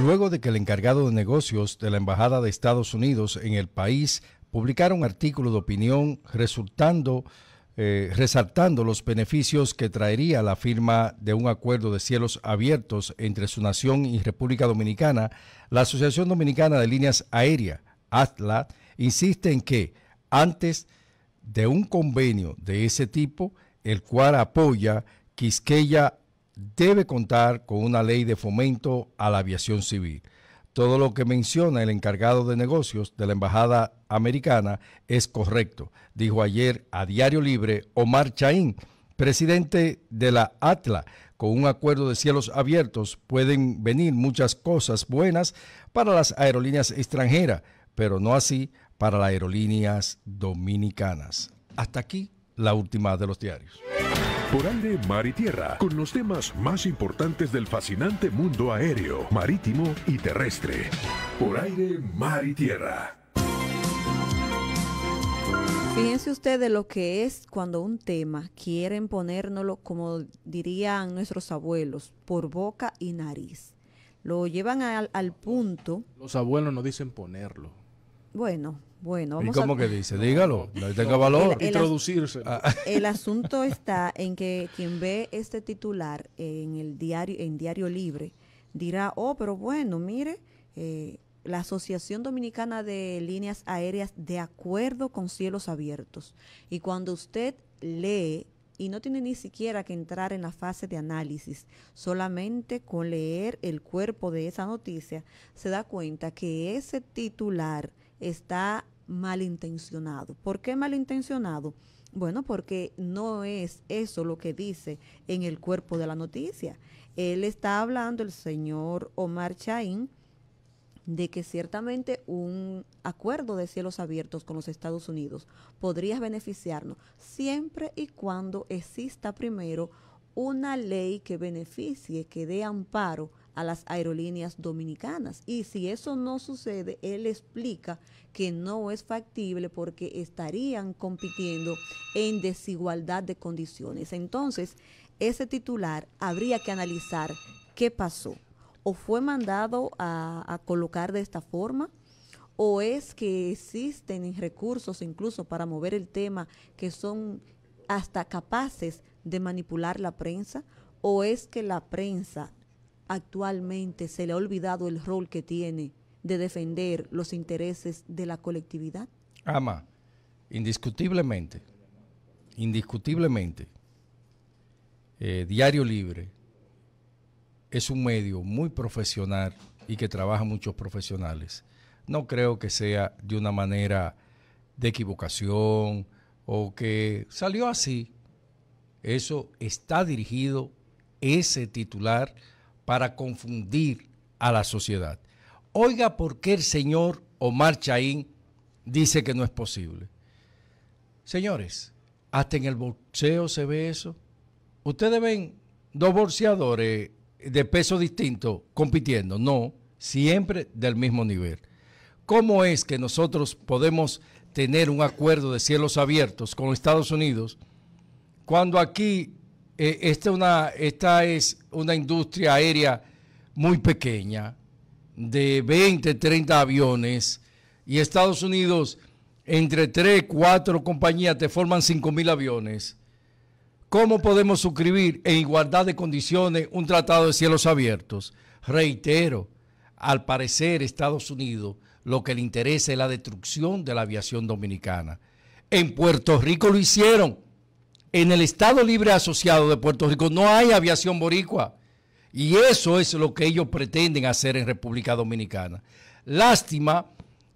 Luego de que el encargado de negocios de la Embajada de Estados Unidos en el país publicara un artículo de opinión resultando, eh, resaltando los beneficios que traería la firma de un acuerdo de cielos abiertos entre su nación y República Dominicana, la Asociación Dominicana de Líneas Aéreas, ATLA, insiste en que antes de un convenio de ese tipo, el cual apoya Quisqueya debe contar con una ley de fomento a la aviación civil. Todo lo que menciona el encargado de negocios de la Embajada Americana es correcto, dijo ayer a Diario Libre Omar Chaín, presidente de la ATLA. Con un acuerdo de cielos abiertos pueden venir muchas cosas buenas para las aerolíneas extranjeras, pero no así para las aerolíneas dominicanas. Hasta aquí la última de los diarios. Por aire, mar y tierra, con los temas más importantes del fascinante mundo aéreo, marítimo y terrestre. Por aire, mar y tierra. Fíjense ustedes lo que es cuando un tema quieren ponérnoslo, como dirían nuestros abuelos, por boca y nariz. Lo llevan al punto. Los abuelos no dicen ponerlo, bueno, bueno, ¿Y cómo que dice? Dígalo, tenga valor. Introducirse. Ah. el asunto está en que quien ve este titular en el diario, en Diario Libre, dirá, oh, pero bueno, mire, eh, la Asociación Dominicana de Líneas Aéreas de acuerdo con cielos abiertos. Y cuando usted lee y no tiene ni siquiera que entrar en la fase de análisis, solamente con leer el cuerpo de esa noticia, se da cuenta que ese titular está malintencionado. ¿Por qué malintencionado? Bueno, porque no es eso lo que dice en el cuerpo de la noticia. Él está hablando, el señor Omar Chaín, de que ciertamente un acuerdo de cielos abiertos con los Estados Unidos podría beneficiarnos siempre y cuando exista primero una ley que beneficie, que dé amparo a las aerolíneas dominicanas. Y si eso no sucede, él explica que no es factible porque estarían compitiendo en desigualdad de condiciones. Entonces, ese titular habría que analizar qué pasó. O fue mandado a, a colocar de esta forma, o es que existen recursos incluso para mover el tema que son hasta capaces de manipular la prensa, o es que la prensa actualmente se le ha olvidado el rol que tiene de defender los intereses de la colectividad? Ama, indiscutiblemente, indiscutiblemente, eh, Diario Libre es un medio muy profesional y que trabaja muchos profesionales. No creo que sea de una manera de equivocación o que salió así. Eso está dirigido, ese titular, para confundir a la sociedad. Oiga por qué el señor Omar Chaín dice que no es posible. Señores, hasta en el boxeo se ve eso. Ustedes ven dos bolseadores de peso distinto compitiendo. No, siempre del mismo nivel. ¿Cómo es que nosotros podemos tener un acuerdo de cielos abiertos con Estados Unidos cuando aquí eh, esta, esta es una industria aérea muy pequeña, de 20, 30 aviones, y Estados Unidos, entre 3, 4 compañías, te forman 5,000 mil aviones. ¿Cómo podemos suscribir en igualdad de condiciones un tratado de cielos abiertos? Reitero, al parecer Estados Unidos lo que le interesa es la destrucción de la aviación dominicana. En Puerto Rico lo hicieron en el Estado Libre Asociado de Puerto Rico no hay aviación boricua. Y eso es lo que ellos pretenden hacer en República Dominicana. Lástima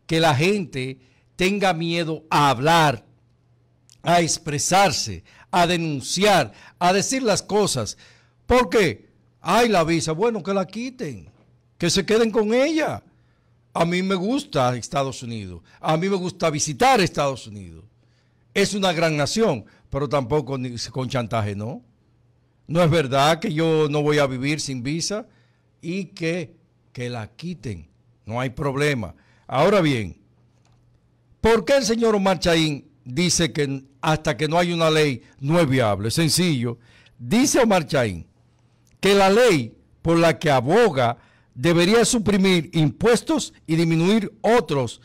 que la gente tenga miedo a hablar, a expresarse, a denunciar, a decir las cosas. porque hay la visa, bueno, que la quiten, que se queden con ella. A mí me gusta Estados Unidos, a mí me gusta visitar Estados Unidos es una gran nación, pero tampoco con chantaje, no. No es verdad que yo no voy a vivir sin visa y que, la quiten. No hay problema. Ahora bien, ¿por qué el señor Omar dice que hasta que no hay una ley no es viable? Sencillo. Dice Omar que la ley por la que aboga debería suprimir impuestos y disminuir otros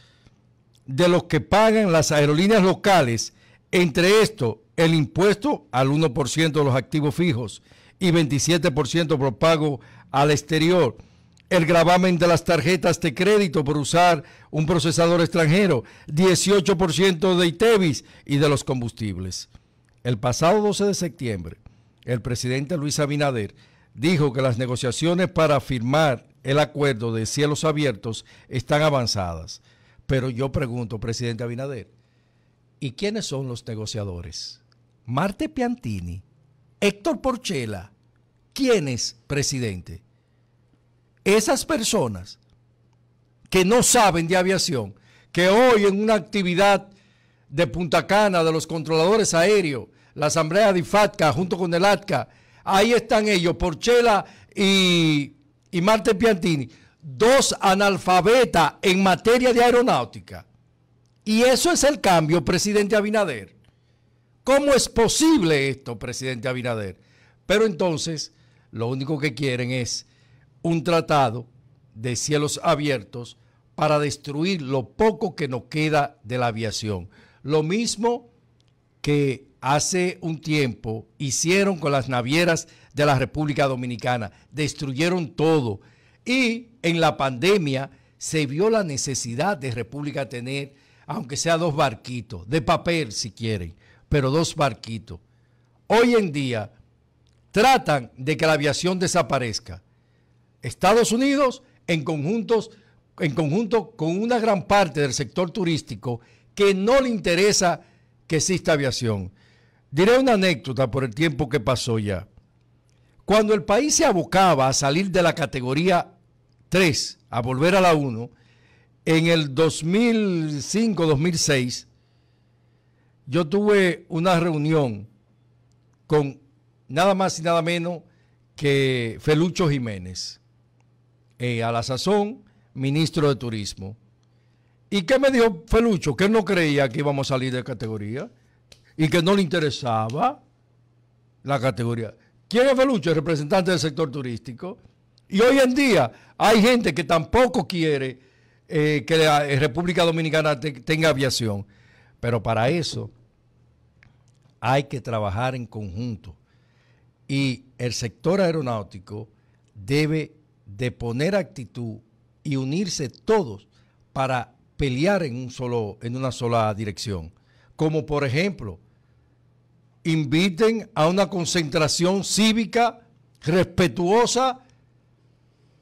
de los que pagan las aerolíneas locales entre esto, el impuesto al 1% de los activos fijos y 27% por pago al exterior, el gravamen de las tarjetas de crédito por usar un procesador extranjero, 18% de ITEVIS y de los combustibles. El pasado 12 de septiembre, el presidente Luis Abinader dijo que las negociaciones para firmar el acuerdo de cielos abiertos están avanzadas. Pero yo pregunto, presidente Abinader, ¿Y quiénes son los negociadores? Marte Piantini, Héctor Porchela. ¿Quién es presidente? Esas personas que no saben de aviación, que hoy en una actividad de Punta Cana, de los controladores aéreos, la asamblea de FATCA junto con el ATCA, ahí están ellos, Porchela y, y Marte Piantini, dos analfabetas en materia de aeronáutica y eso es el cambio, presidente Abinader. ¿Cómo es posible esto, presidente Abinader? Pero entonces, lo único que quieren es un tratado de cielos abiertos para destruir lo poco que nos queda de la aviación. Lo mismo que hace un tiempo hicieron con las navieras de la República Dominicana. Destruyeron todo. Y en la pandemia se vio la necesidad de República tener aunque sea dos barquitos, de papel si quieren, pero dos barquitos. Hoy en día tratan de que la aviación desaparezca. Estados Unidos en, conjuntos, en conjunto con una gran parte del sector turístico que no le interesa que exista aviación. Diré una anécdota por el tiempo que pasó ya. Cuando el país se abocaba a salir de la categoría 3, a volver a la 1, en el 2005-2006, yo tuve una reunión con nada más y nada menos que Felucho Jiménez, eh, a la sazón ministro de Turismo. ¿Y qué me dijo Felucho? Que él no creía que íbamos a salir de categoría y que no le interesaba la categoría. ¿Quién es Felucho? representante del sector turístico. Y hoy en día hay gente que tampoco quiere eh, que la eh, República Dominicana tenga aviación, pero para eso hay que trabajar en conjunto. Y el sector aeronáutico debe de poner actitud y unirse todos para pelear en, un solo, en una sola dirección. Como por ejemplo, inviten a una concentración cívica respetuosa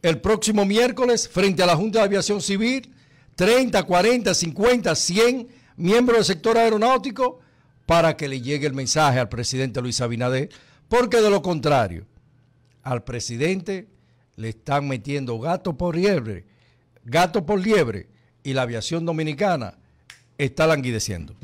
el próximo miércoles frente a la Junta de Aviación Civil, 30, 40, 50, 100 miembros del sector aeronáutico para que le llegue el mensaje al presidente Luis Abinader, porque de lo contrario, al presidente le están metiendo gato por liebre, gato por liebre, y la aviación dominicana está languideciendo.